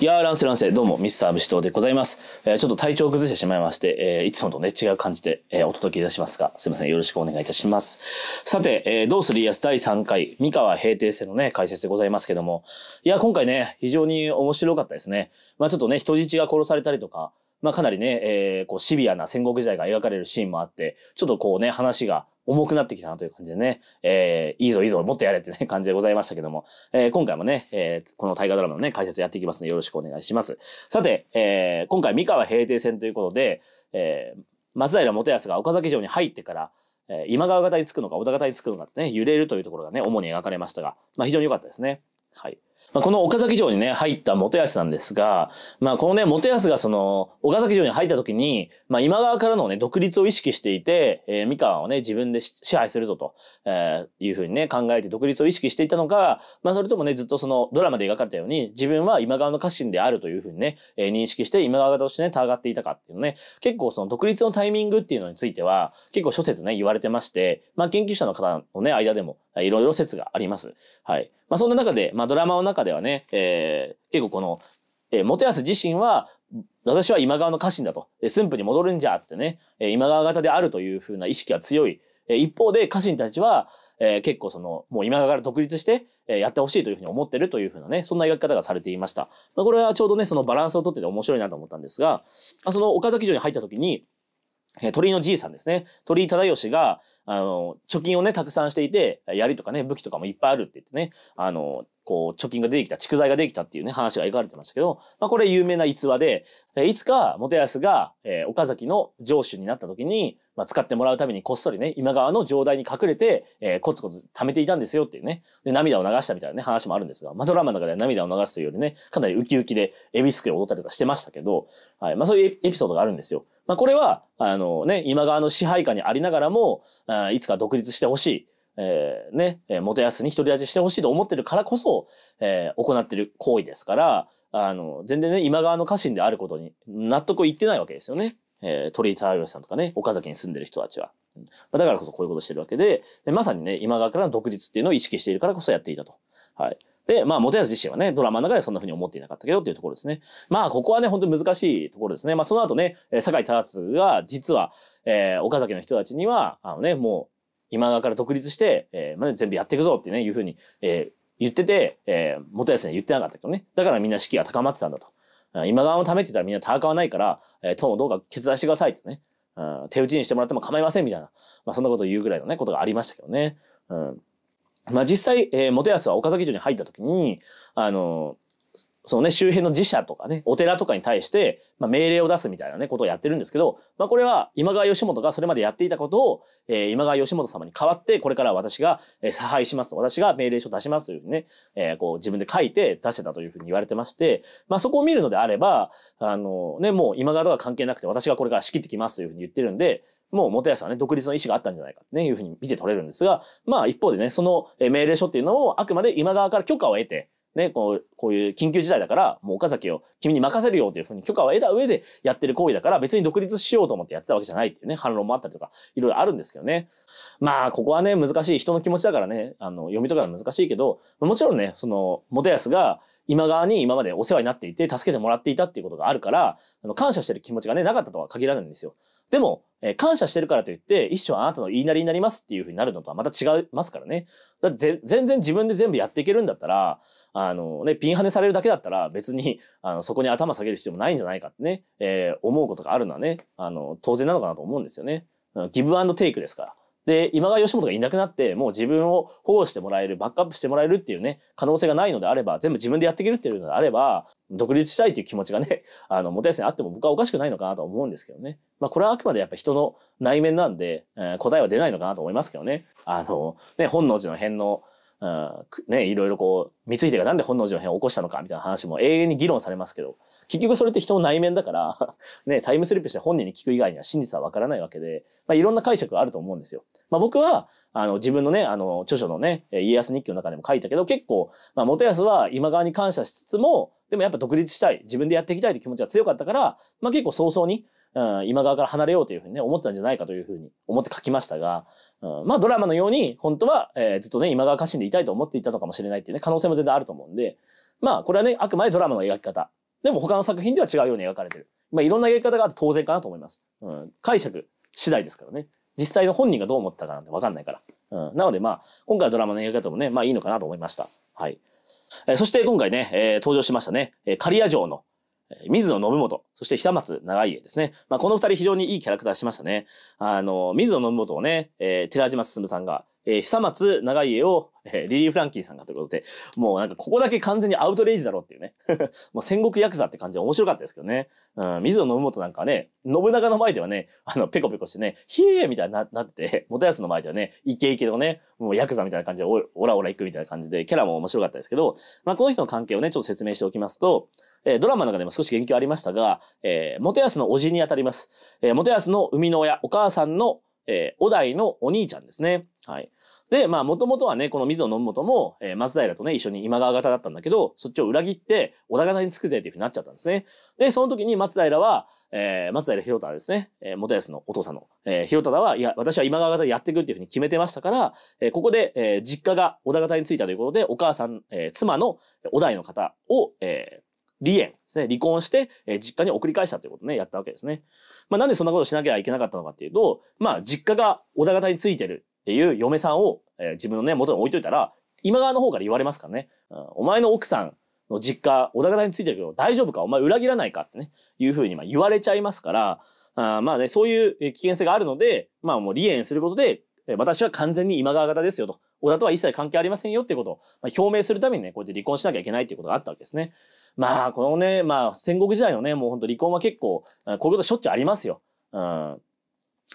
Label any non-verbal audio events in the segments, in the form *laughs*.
いやー、ランセランセ、どうも、ミスタート党でございます。えー、ちょっと体調崩してしまいまして、えー、いつもとね、違う感じで、えー、お届けいたしますが、すいません、よろしくお願いいたします。さて、えー、どうする家康第3回、三河平定戦のね、解説でございますけども、いや、今回ね、非常に面白かったですね。まあちょっとね、人質が殺されたりとか、まあ、かなりね、えー、こうシビアな戦国時代が描かれるシーンもあって、ちょっとこうね、話が重くなってきたなという感じでね、えー、いいぞいいぞ、もっとやれってね、感じでございましたけども、えー、今回もね、えー、この大河ドラマのね、解説やっていきますので、よろしくお願いします。さて、えー、今回、三河平定戦ということで、えー、松平元康が岡崎城に入ってから、えー、今川方につくのか、小田方につくのかってね、揺れるというところがね、主に描かれましたが、まあ、非常に良かったですね。はい。まあ、この岡崎城にね、入った元康なんですが、まあ、このね、元康がその、岡崎城に入った時に、まあ、今川からのね、独立を意識していて、えー、三河をね、自分で支配するぞと、えー、いうふうにね、考えて独立を意識していたのか、まあ、それともね、ずっとその、ドラマで描かれたように、自分は今川の家臣であるというふうにね、えー、認識して今川としてね、たがっていたかっていうのね、結構その、独立のタイミングっていうのについては、結構諸説ね、言われてまして、まあ、研究者の方のね、間でも、いろいろ説があります。はい。まあ、そんな中で、まあ、ドラマを中ではね、えー、結構この、えー、元康自身は、私は今川の家臣だと、え駿府に戻るんじゃっつってね、えー、今川方であるというふうな意識が強い。えー、一方で家臣たちは、えー、結構その、もう今川から独立して、えー、やってほしいというふうに思ってるというふうなね、そんな描き方がされていました。まあ、これはちょうどね、そのバランスをとってて面白いなと思ったんですが、あその岡崎城に入った時に、え鳥居のじいさんですね。鳥居忠義が、あの、貯金をね、たくさんしていて、槍とかね、武器とかもいっぱいあるって言ってね、あの、こう、貯金ができた、蓄財ができたっていうね、話が描かれてましたけど、まあ、これ有名な逸話で、えいつか、元康が、えー、岡崎の城主になった時に、まあ、使ってもらうためにこっそりね、今川の城代に隠れて、えー、コツコツ貯めていたんですよっていうね、で、涙を流したみたいなね、話もあるんですが、まあ、ドラマの中では涙を流すというよりね、かなりウキウキで、エビすくいを踊ったりとかしてましたけど、はい、まあ、そういうエピソードがあるんですよ。まあ、これは、あのね、今川の支配下にありながらも、あいつか独立してほしい。えー、ね、元康に独り立ちしてほしいと思ってるからこそ、えー、行ってる行為ですから、あの、全然ね、今川の家臣であることに納得いってないわけですよね。えー、鳥居忠義さんとかね、岡崎に住んでる人たちは。だからこそこういうことしてるわけで、でまさにね、今川からの独立っていうのを意識しているからこそやっていたと。はい。で、まあ、元康自身はね、ドラマの中でそんな風に思っていなかったけどっていうところですね。まあ、ここはね、本当に難しいところですね。まあ、その後ね、え酒井忠次が実は、えー、岡崎の人たちには、あのね、もう、今川から独立して、えー、まで全部やっていくぞってね、いうふうに、えー、言ってて、えー、元康には言ってなかったけどね。だからみんな士気が高まってたんだと。今川のためって言ったらみんな戦わないから、えー、党をどうか決断してくださいってね。うん、手打ちにしてもらっても構いませんみたいな。まあそんなことを言うぐらいのね、ことがありましたけどね。うん。まあ実際、えー、元康は岡崎城に入った時に、あのーそのね、周辺の寺社とかね、お寺とかに対して、ま命令を出すみたいなね、ことをやってるんですけど、まあ、これは今川義元がそれまでやっていたことを、えー、今川義元様に代わって、これから私が、え差配しますと、私が命令書を出しますというふうにね、えー、こう自分で書いて出してたというふうに言われてまして、まあ、そこを見るのであれば、あのね、もう今川とは関係なくて、私がこれから仕切ってきますというふうに言ってるんで、もう元康はね、独立の意思があったんじゃないかってね、いうふうに見て取れるんですが、まあ一方でね、その命令書っていうのをあくまで今川から許可を得て、ね、こうこういう緊急事態だからもう岡崎を君に任せるよというふうに許可を得た上でやってる行為だから別に独立しようと思ってやってたわけじゃないっていうね反論もあったりとかいろいろあるんですけどねまあここはね難しい人の気持ちだからねあの読み解くのは難しいけどもちろんねその元康が今川に今までお世話になっていて助けてもらっていたっていうことがあるからあの感謝してる気持ちがねなかったとは限らないんですよ。でも、えー、感謝してるからといって、一生あなたの言いなりになりますっていうふうになるのとはまた違いますからね。だって全然自分で全部やっていけるんだったら、あのね、ピンハネされるだけだったら別に、あの、そこに頭下げる必要もないんじゃないかってね、えー、思うことがあるのはね、あの、当然なのかなと思うんですよね。ギブアンドテイクですから。で、今川義元がいなくなって、もう自分を保護してもらえる、バックアップしてもらえるっていうね、可能性がないのであれば、全部自分でやっていけるっていうのであれば、独立したいっていう気持ちがね、*laughs* あの、元康にあっても僕はおかしくないのかなと思うんですけどね。まあ、これはあくまでやっぱ人の内面なんで、えー、答えは出ないのかなと思いますけどね。あの、ね、本能寺の変のうん、ね、いろいろこう、井手がなんで本能寺の変を起こしたのかみたいな話も永遠に議論されますけど、結局それって人の内面だから *laughs* ね、タイムスリップして本人に聞く以外には真実はわからないわけで、まあ、いろんな解釈があると思うんですよ。まあ、僕は、あの、自分のね、あの、著書のね、家康日記の中でも書いたけど、結構、まあ、元康は今川に感謝しつつも、でもやっぱ独立したい、自分でやっていきたいという気持ちが強かったから、まあ、結構早々に、うん、今側から離れようというふうにね、思ったんじゃないかというふうに思って書きましたが、うん、まあドラマのように本当は、えー、ずっとね今川家臣でいたいと思っていたのかもしれないっていうね可能性も全然あると思うんでまあこれはねあくまでドラマの描き方でも他の作品では違うように描かれてる、まあ、いろんな描き方があって当然かなと思います、うん、解釈次第ですからね実際の本人がどう思ったかなんて分かんないから、うん、なのでまあ今回はドラマの描き方もねまあいいのかなと思いましたはい、えー、そして今回ね、えー、登場しましたね、えー、刈谷城の水野信元、そして久松長家ですね。まあ、この二人非常にいいキャラクターしましたね。あの、水野信元をね、えー、寺島進さんがえー、久松長家を、えー、リリー・フランキーさんがということで、もうなんかここだけ完全にアウトレイジだろうっていうね。*laughs* もう戦国ヤクザって感じで面白かったですけどね。うん、水野信元なんかはね、信長の前ではね、あの、ペコペコしてね、ひえーみたいになって *laughs* 元康の前ではね、イケイケのね、もうヤクザみたいな感じでオラオラ行くみたいな感じで、キャラも面白かったですけど、まあこの人の関係をね、ちょっと説明しておきますと、えー、ドラマの中でも少し言及ありましたが、えー、元康の叔父にあたります。えー、元康の生みの親、お母さんの、えー、お代のお兄ちゃんですね。はい。で、まあ、もともとはね、この水野信元も、えー、松平とね、一緒に今川方だったんだけど、そっちを裏切って、織田方につくぜっていうふうになっちゃったんですね。で、その時に松平は、えー、松平広忠ですね、えー、元康のお父さんの、えー、広忠は、いや、私は今川方でやっていくっていうふうに決めてましたから、えー、ここで、えー、実家が織田方についたということで、お母さん、えー、妻の田井の方を、えー、離縁ですね。離婚して、えー、実家に送り返したということをね、やったわけですね。まあ、なんでそんなことをしなきゃいけなかったのかっていうと、まあ、実家が小田方についてるっていう嫁さんを、えー、自分のね、元に置いといたら、今川の方から言われますからね、うん、お前の奥さんの実家、小田方についてるけど大丈夫かお前裏切らないかってね、いうふうにまあ言われちゃいますから、あまあね、そういう危険性があるので、まあもう離縁することで、私は完全に今川型ですよと。小田とは一切関係ありませんよっていうことを、ま表明するためにね、こうやって離婚しなきゃいけないっていうことがあったわけですね。まあ、このね、まあ戦国時代のね、もうほんと離婚は結構、こういうことしょっちゅうありますよ。うん。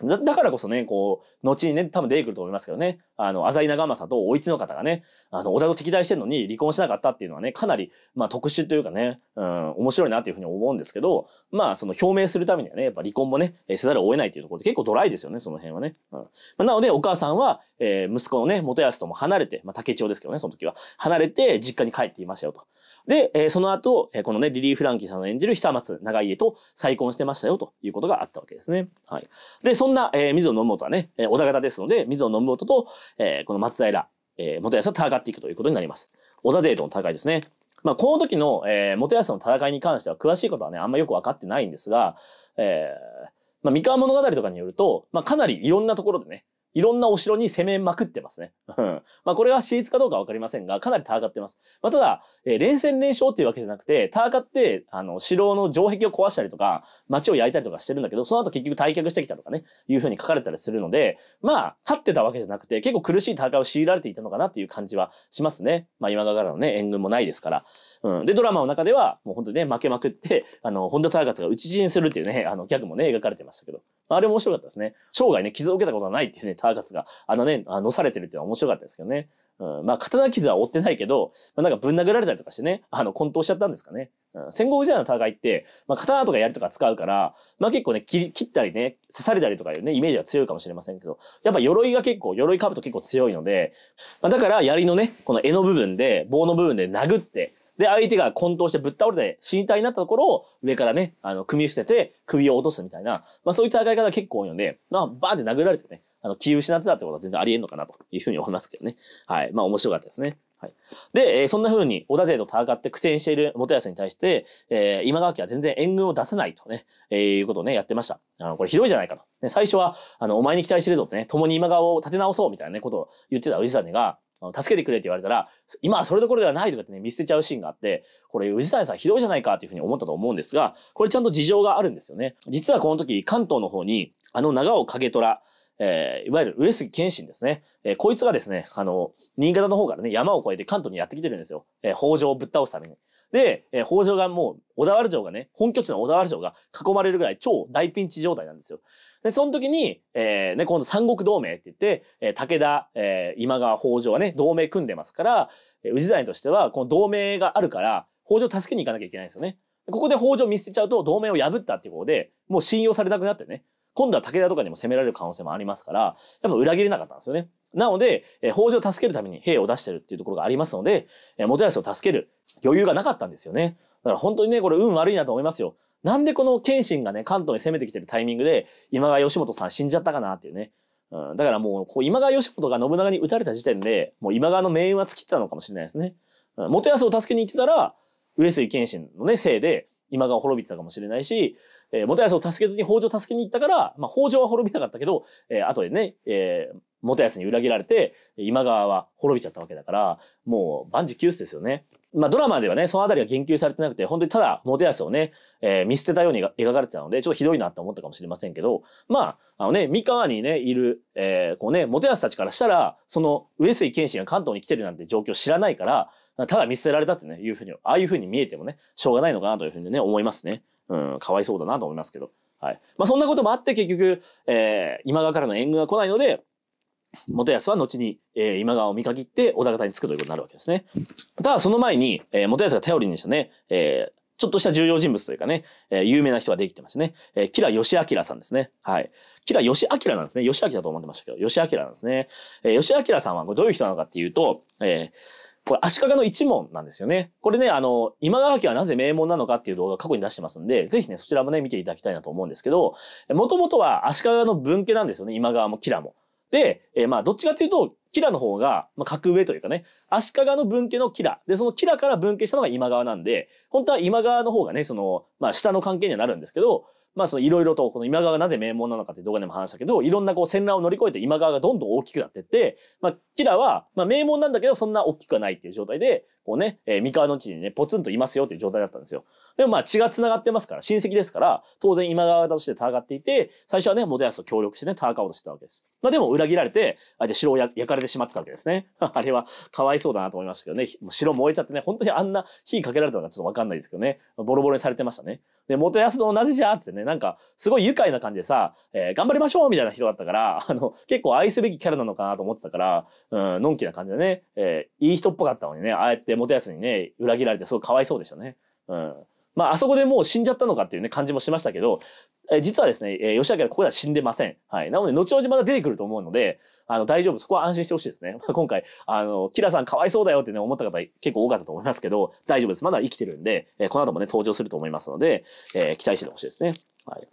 だだからこそね、こう、後にね、多分出てくると思いますけどね、あの、浅井長政とお市の方がね、あの、織田と敵対してるのに離婚しなかったっていうのはね、かなり、まあ特殊というかね、うん、面白いなっていうふうに思うんですけど、まあその表明するためにはね、やっぱ離婚もね、せざるを得ないっていうところで結構ドライですよね、その辺はね。うん、まあ、なので、お母さんは、えー、息子のね、元康とも離れて、まあ竹千代ですけどね、その時は、離れて実家に帰っていましたよと。で、えー、その後、えー、このね、リリー・フランキーさんの演じる久松長家と再婚してましたよということがあったわけですね。はい。で、そんな、えー、水野信とはね、えー、織田方ですので、水を飲信元と、えー、この松平、えー、元康は戦っていくということになります。織田勢との戦いですね。まあ、この時の、えー、元康の戦いに関しては詳しいことはね、あんまよくわかってないんですが、えー、まあ、三河物語とかによると、まあ、かなりいろんなところでね、いろんなお城に攻めまくってますね。まあこれは私立かどうかわかりませんが、かなり戦ってます。まあただ、えー、連戦連勝っていうわけじゃなくて、戦って、あの、城の城壁を壊したりとか、町を焼いたりとかしてるんだけど、その後結局退却してきたとかね、いうふうに書かれたりするので、まあ、勝ってたわけじゃなくて、結構苦しい戦いを強いられていたのかなっていう感じはしますね。まあ今からのね、援軍もないですから。うん、でドラマの中ではもう本当にね負けまくって *laughs* あの本田忠勝が討ち死にするっていうね *laughs* あのギャグもね描かれてましたけどあれ面白かったですね生涯ね傷を受けたことはないっていうね忠勝があのねのされてるっていうのは面白かったですけどね、うん、まあ刀傷は負ってないけど、まあ、なんかぶん殴られたりとかしてねあの混沌しちゃったんですかね。うん、戦国時代の戦いって、まあ、刀とか槍とか使うから、まあ、結構ね切ったりね刺されたりとかいうねイメージは強いかもしれませんけどやっぱ鎧が結構鎧かぶと結構強いので、まあ、だから槍のねこの柄の部分で棒の部分で殴ってで、相手が混沌してぶっ倒れて死にたいになったところを上からね、あの、組み伏せて首を落とすみたいな、まあそういった戦い方結構多いので、まあバーンって殴られてね、あの、気を失ってたってことは全然ありえんのかなというふうに思いますけどね。はい。まあ面白かったですね。はい。で、えー、そんな風に織田勢と戦って苦戦している元康に対して、えー、今川家は全然援軍を出さないとね、えー、いうことをね、やってました。あの、これひどいじゃないかと。ね、最初は、あの、お前に期待してるぞってね、共に今川を立て直そうみたいなね、ことを言ってた氏真が、助けてくれって言われたら今はそれどころではないとかってね見捨てちゃうシーンがあってこれ氏谷さんひどいじゃないかっていうふうに思ったと思うんですがこれちゃんと事情があるんですよね。実はこの時関東の方にあの長尾景虎えー、いわゆる上杉謙信ですね、えー、こいつがですね、あの、新潟の方からね、山を越えて関東にやってきてるんですよ。えー、北条をぶっ倒すために。で、えー、北条がもう、小田原城がね、本拠地の小田原城が囲まれるぐらい超大ピンチ状態なんですよ。で、その時に、えー、ね、今度三国同盟って言って、えー、武田、えー、今川北条はね、同盟組んでますから、えー、氏真としては、この同盟があるから、北条助けに行かなきゃいけないんですよね。ここで北条見捨てちゃうと、同盟を破ったっていうことで、もう信用されなくなってね、今度は武田とかにも攻められる可能性もありますから、やっぱ裏切れなかったんですよね。なので、えー、北条を助けるために兵を出してるっていうところがありますので、えー、元康を助ける余裕がなかったんですよね。だから本当にね、これ運悪いなと思いますよ。なんでこの謙信がね、関東に攻めてきてるタイミングで、今川義元さん死んじゃったかなっていうね。うん、だからもう、こう今川義元が信長に撃たれた時点で、もう今川の命運は尽きてたのかもしれないですね。うん、元康を助けに行ってたら、上杉謙信のね、せいで、今川滅びてたかもしれないし、えー、元康を助けずに北条助けに行ったから、まあ、北条は滅びなかったけど、えー、後でね、えー、元康に裏切られて、今川は滅びちゃったわけだから、もう万事休すですよね。まあドラマではね、その辺りは言及されてなくて、本当にただ元康をね、えー、見捨てたように描かれてたので、ちょっとひどいなって思ったかもしれませんけど、まあ、あのね、三河にね、いる、えー、こうね、元康たちからしたら、その上杉謙信が関東に来てるなんて状況知らないから、ただ見捨てられたってね、いうふうに、ああいうふうに見えてもね、しょうがないのかなというふうにね、思いますね。うん、かわいそうだなと思いますけど。はい。まあそんなこともあって結局、えー、今川からの援軍が来ないので、元康は後に、えー、今川を見限って織田方につくということになるわけですね。ただその前に、えー、元康が頼りにしたね、えー、ちょっとした重要人物というかね、えー、有名な人ができてますね。えー、キラヨシアキラさんですね。はい。キラヨシアキラなんですね。ヨシアキラと思ってましたけど、ヨシアキラなんですね。えー、ヨシアキラさんはこれどういう人なのかっていうと、えー、これ足利の一門なんですよね。これね、あの、今川家はなぜ名門なのかっていう動画を過去に出してますんで、ぜひね、そちらもね、見ていただきたいなと思うんですけど、もともとは足利の分家なんですよね、今川もキラも。で、えー、まあ、どっちかというと、キラの方が、まあ、格上というかね、足利の分家のキラ。で、そのキラから分家したのが今川なんで、本当は今川の方がね、その、まあ、下の関係にはなるんですけど、まあそのいろいろとこの今川がなぜ名門なのかって動画でも話したけど、いろんなこう戦乱を乗り越えて今川がどんどん大きくなってって、まあキラは、まあ名門なんだけどそんな大きくはないっていう状態で、こうね、えー、三河の地にね、ポツンといますよっていう状態だったんですよ。でもまあ血が繋がってますから、親戚ですから、当然今川方として戦っていて、最初はね、元康と協力してね、戦おうとしてたわけです。まあでも裏切られて、あで城を焼かれてしまってたわけですね。*laughs* あれはかわいそうだなと思いましたけどね、もう城燃えちゃってね、本当にあんな火かけられたのかちょっとわかんないですけどね、ボロボロにされてましたね。で、元安と同じじゃんってね、なんか、すごい愉快な感じでさ、えー、頑張りましょうみたいな人だったから、*laughs* あの、結構愛すべきキャラなのかなと思ってたから、うん、のんきな感じでね、えー、いい人っぽかったのにね、ああやって元安にね、裏切られてすごいかわいそうでしたね。うん。まあ、あそこでもう死んじゃったのかっていうね、感じもしましたけど、え実はですね、え吉明はここでは死んでません。はい。なので、後々また出てくると思うので、あの、大丈夫。そこは安心してほしいですね。*laughs* まあ、今回、あの、キラさんかわいそうだよってね、思った方結構多かったと思いますけど、大丈夫です。まだ生きてるんで、えこの後もね、登場すると思いますので、えー、期待しててほしいですね。はい。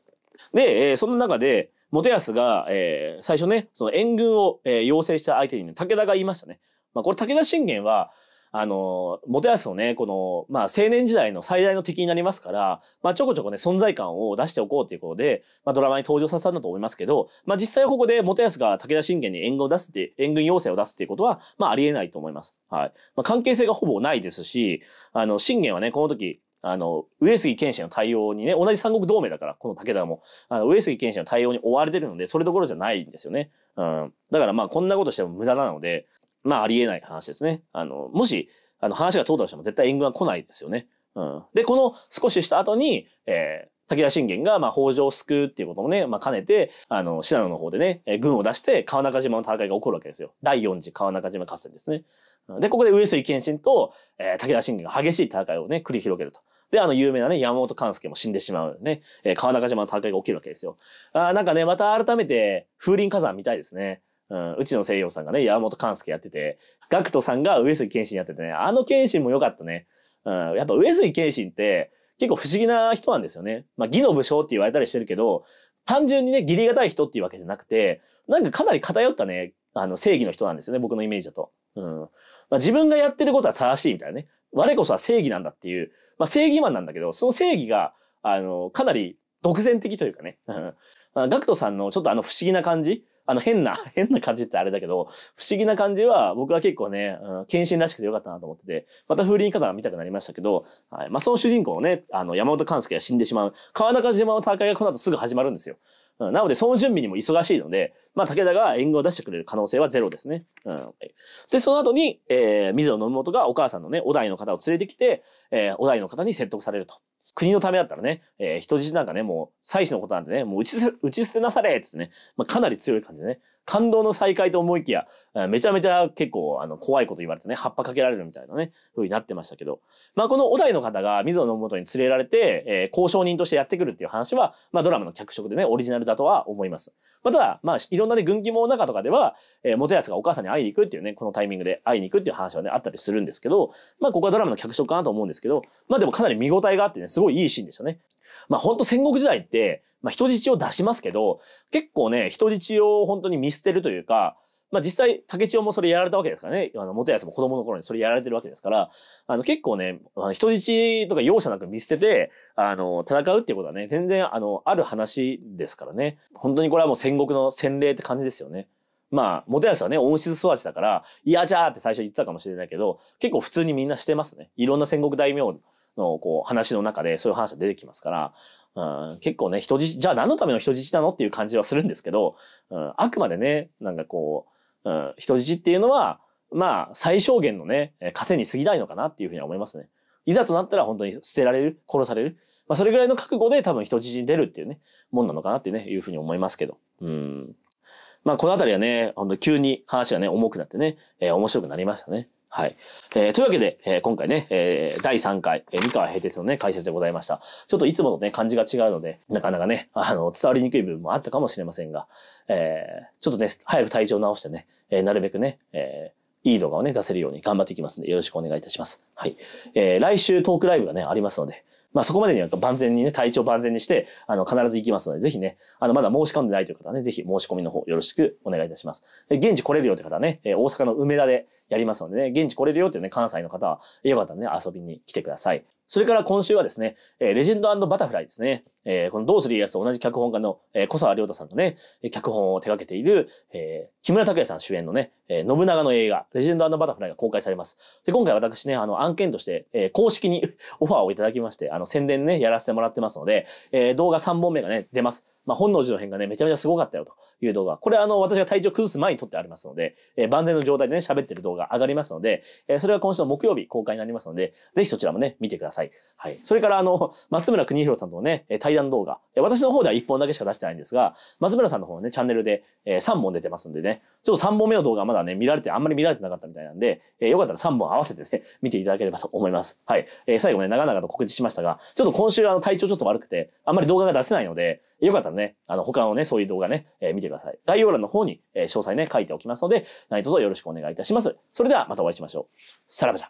で、えー、そんな中で、元康が、えー、最初ね、その援軍を、えー、要請した相手に、ね、武田が言いましたね。まあ、これ武田信玄は、あの、元康のね、この、まあ、青年時代の最大の敵になりますから、まあ、ちょこちょこね、存在感を出しておこうということで、まあ、ドラマに登場させたんだと思いますけど、まあ、実際はここで元康が武田信玄に援軍を出すって、援軍要請を出すっていうことは、まあ、ありえないと思います。はい。まあ、関係性がほぼないですし、あの、信玄はね、この時、あの、上杉謙信の対応にね、同じ三国同盟だから、この武田も、あの上杉謙信の対応に追われてるので、それどころじゃないんですよね。うん。だからまあ、こんなことしても無駄なので、まあありえない話ですね。あの、もし、あの話が通ったとしても絶対援軍は来ないですよね。うん。で、この少しした後に、えー、武田信玄が、まあ、北条を救うっていうこともね、まあ、兼ねて、あの、信濃の方でね、えー、軍を出して、川中島の戦いが起こるわけですよ。第四次川中島合戦ですね。で、ここで上杉謙信と、えー、武田信玄が激しい戦いをね、繰り広げると。で、あの、有名なね、山本勘介も死んでしまうね、えー、川中島の戦いが起きるわけですよ。あなんかね、また改めて、風林火山見たいですね。うん、うちの西洋さんがね、山本勘介やってて、ガクトさんが上杉謙信やっててね、あの謙信も良かったね。うん、やっぱ上杉謙信って結構不思議な人なんですよね。まあ、義の武将って言われたりしてるけど、単純にね、義理がたい人っていうわけじゃなくて、なんかかなり偏ったね、あの、正義の人なんですよね、僕のイメージだと。うん。まあ、自分がやってることは正しいみたいなね。我こそは正義なんだっていう、まあ、正義マンなんだけど、その正義が、あの、かなり独善的というかね。*laughs* ガクトさんのちょっとあの不思議な感じあの変な、*laughs* 変な感じってあれだけど、不思議な感じは僕は結構ね、うん、献身らしくてよかったなと思ってて、また風鈴方が見たくなりましたけど、はい、まあその主人公ね、あの山本勘介が死んでしまう、川中島の大会がこの後すぐ始まるんですよ。うん、なので、その準備にも忙しいので、まあ、武田が援軍を出してくれる可能性はゼロですね。うん。で、その後に、えー、水野信元がお母さんのね、お代の方を連れてきて、えー、お代の方に説得されると。国のためだったらね、えー、人質なんかね、もう、妻子のことなんてね、もう打ち *laughs* 打ち捨てなされっつってね、まあ、かなり強い感じでね、感動の再会と思いきや、めちゃめちゃ結構あの怖いこと言われてね、葉っぱかけられるみたいなね、風になってましたけど、まあこのお題の方が水野信元に連れられて、えー、交渉人としてやってくるっていう話は、まあドラマの脚色でね、オリジナルだとは思います。まあ、ただ、まあいろんなね、軍記網の中とかでは、えー、元康がお母さんに会いに行くっていうね、このタイミングで会いに行くっていう話はね、あったりするんですけど、まあここはドラマの脚色かなと思うんですけど、まあでもかなり見応えがあってね、すごいいいシーンでしたね。まあ、ほんと戦国時代って、まあ、人質を出しますけど、結構ね、人質を本当に見捨てるというか、まあ、実際、竹千代もそれやられたわけですからね。あの、元康も子供の頃にそれやられてるわけですから、あの、結構ね、人質とか容赦なく見捨てて、あの、戦うっていうことはね、全然、あの、ある話ですからね。本当にこれはもう戦国の洗礼って感じですよね。まあ、元康はね、温室育ちだから、嫌じゃーって最初言ってたかもしれないけど、結構普通にみんなしてますね。いろんな戦国大名のこう話の中でそういう話が出てきますから、うん、結構ね、人質、じゃあ何のための人質なのっていう感じはするんですけど、うん、あくまでね、なんかこう、うん、人質っていうのは、まあ、最小限のね、稼ぎに過ぎないのかなっていうふうには思いますね。いざとなったら本当に捨てられる、殺される。まあ、それぐらいの覚悟で多分人質に出るっていうね、もんなのかなってね、いうふうに思いますけど。うん。まあ、この辺りはね、本当急に話がね、重くなってね、えー、面白くなりましたね。はい。えー、というわけで、えー、今回ね、えー、第3回、え三河平鉄のね、解説でございました。ちょっといつものね、感じが違うので、なかなかね、あの、伝わりにくい部分もあったかもしれませんが、えちょっとね、早く体調を直してね、えなるべくね、えいい動画をね、出せるように頑張っていきますので、よろしくお願いいたします。はい。え来週トークライブがね、ありますので、まあそこまでには万全にね、体調万全にして、あの、必ず行きますので、ぜひね、あの、まだ申し込んでないという方はね、ぜひ申し込みの方よろしくお願いいたします。で、現地来れるよという方はね、え大阪の梅田でやりますのでね、現地来れるよというね、関西の方は、よかったらね、遊びに来てください。それから今週はですね、えレジェンドバタフライですね。えー、このどうする家康と同じ脚本家の、えー、小沢亮太さんのね、脚本を手掛けている、えー、木村拓哉さん主演のね、えー、信長の映画、レジェンドバタフライが公開されます。で、今回私ね、あの、案件として、えー、公式に *laughs* オファーをいただきまして、あの、宣伝ね、やらせてもらってますので、えー、動画3本目がね、出ます。まあ、本能寺の変がね、めちゃめちゃすごかったよという動画。これあの、私が体調崩す前に撮ってありますので、えー、万全の状態でね、喋ってる動画上がりますので、えー、それは今週の木曜日公開になりますので、ぜひそちらもね、見てください。はい。それからあの、松村邦弘さんとね、対談動画、私の方では1本だけしか出してないんですが、松村さんの方はね、チャンネルで、え3本出てますんでね、ちょっと3本目の動画まだね、見られて、あんまり見られてなかったみたいなんで、えよかったら3本合わせてね、*laughs* 見ていただければと思います。はい。え最後ね、長々と告知しましたが、ちょっと今週あの体調ちょっと悪くて、あんまり動画が出せないので、よかったらね、あの、他のね、そういう動画ね、え見てください。概要欄の方に、え詳細ね、書いておきますので、何卒よろしくお願いいたします。それではまたお会いしましょう。さらばじゃ。